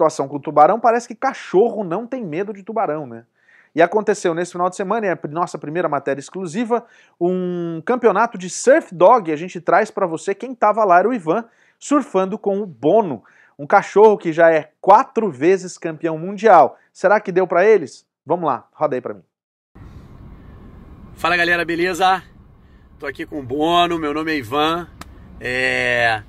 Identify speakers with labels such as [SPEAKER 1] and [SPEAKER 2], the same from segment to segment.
[SPEAKER 1] situação com o tubarão, parece que cachorro não tem medo de tubarão, né? E aconteceu nesse final de semana, é a nossa primeira matéria exclusiva, um campeonato de surf dog. A gente traz para você quem tava lá era o Ivan surfando com o Bono, um cachorro que já é quatro vezes campeão mundial. Será que deu para eles? Vamos lá, roda aí para mim.
[SPEAKER 2] Fala galera, beleza? Tô aqui com o Bono, meu nome é Ivan. É...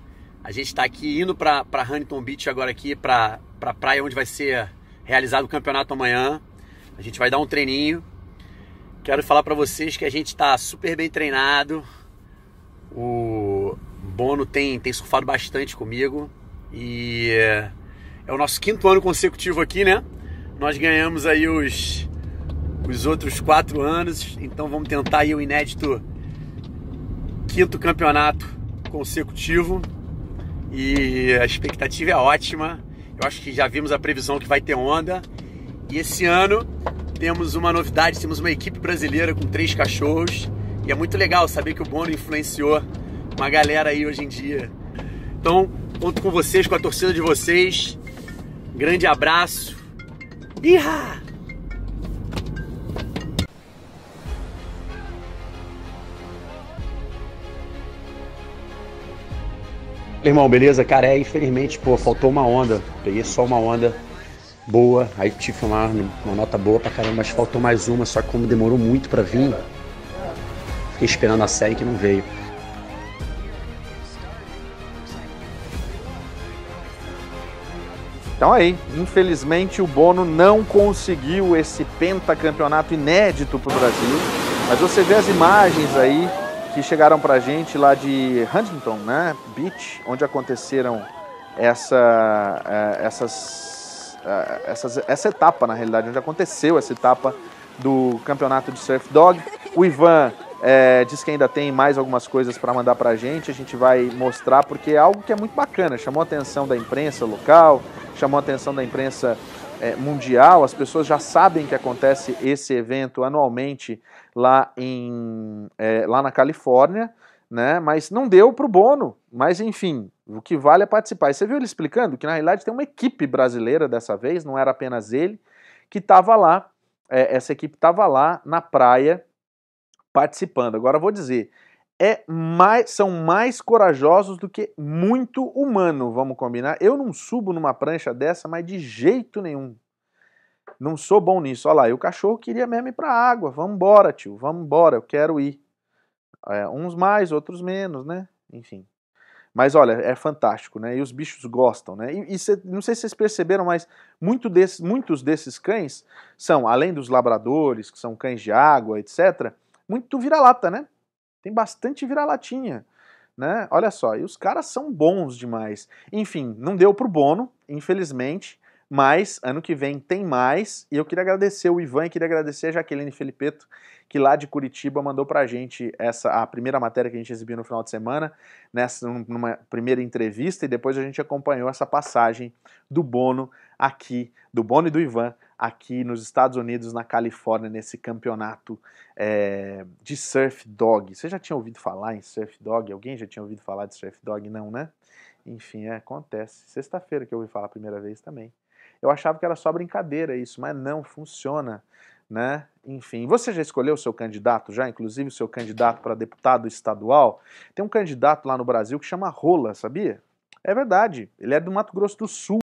[SPEAKER 2] A gente está aqui indo para Huntington Beach agora aqui para para a praia onde vai ser realizado o campeonato amanhã. A gente vai dar um treininho. Quero falar para vocês que a gente está super bem treinado. O Bono tem, tem surfado bastante comigo e é o nosso quinto ano consecutivo aqui, né? Nós ganhamos aí os, os outros quatro anos, então vamos tentar aí o inédito quinto campeonato consecutivo e a expectativa é ótima. Eu acho que já vimos a previsão que vai ter onda. E esse ano temos uma novidade, temos uma equipe brasileira com três cachorros. E é muito legal saber que o Bono influenciou uma galera aí hoje em dia. Então, conto com vocês, com a torcida de vocês. Grande abraço. Ihá! Irmão, beleza? Cara, é, infelizmente, pô, faltou uma onda. Peguei só uma onda boa, aí tive uma, uma nota boa pra caramba, mas faltou mais uma, só que como demorou muito pra vir, fiquei esperando a série que não veio.
[SPEAKER 1] Então aí, infelizmente o Bono não conseguiu esse pentacampeonato inédito pro Brasil, mas você vê as imagens aí que chegaram para a gente lá de Huntington, né, Beach, onde aconteceram essa, é, essas, é, essas, essa etapa, na realidade, onde aconteceu essa etapa do campeonato de surf dog. O Ivan é, diz que ainda tem mais algumas coisas para mandar para a gente, a gente vai mostrar porque é algo que é muito bacana, chamou a atenção da imprensa local, chamou a atenção da imprensa é, mundial, as pessoas já sabem que acontece esse evento anualmente lá, em, é, lá na Califórnia, né? mas não deu para o Bono. Mas enfim, o que vale é participar. E você viu ele explicando que na realidade tem uma equipe brasileira dessa vez, não era apenas ele, que estava lá, é, essa equipe estava lá na praia participando. Agora vou dizer, é mais, são mais corajosos do que muito humano, vamos combinar? Eu não subo numa prancha dessa, mas de jeito nenhum. Não sou bom nisso. Olha lá, e o cachorro queria mesmo ir para a água. Vamos embora, tio, vamos embora, eu quero ir. É, uns mais, outros menos, né? Enfim. Mas olha, é fantástico, né? E os bichos gostam, né? E, e cê, não sei se vocês perceberam, mas muito muitos desses cães são, além dos labradores, que são cães de água, etc., muito vira-lata, né? Tem bastante vira-latinha. Né? Olha só, e os caras são bons demais. Enfim, não deu pro Bono, infelizmente, mas ano que vem tem mais. E eu queria agradecer o Ivan e queria agradecer a Jaqueline Felipeto, que lá de Curitiba mandou pra gente essa a primeira matéria que a gente exibiu no final de semana, nessa numa primeira entrevista e depois a gente acompanhou essa passagem do Bono aqui, do Bono e do Ivan aqui nos Estados Unidos, na Califórnia, nesse campeonato é, de surf dog. Você já tinha ouvido falar em surf dog? Alguém já tinha ouvido falar de surf dog? Não, né? Enfim, é, acontece. Sexta-feira que eu ouvi falar a primeira vez também. Eu achava que era só brincadeira isso, mas não, funciona. Né? Enfim, você já escolheu o seu candidato já, inclusive o seu candidato para deputado estadual? Tem um candidato lá no Brasil que chama Rola, sabia? É verdade, ele é do Mato Grosso do Sul.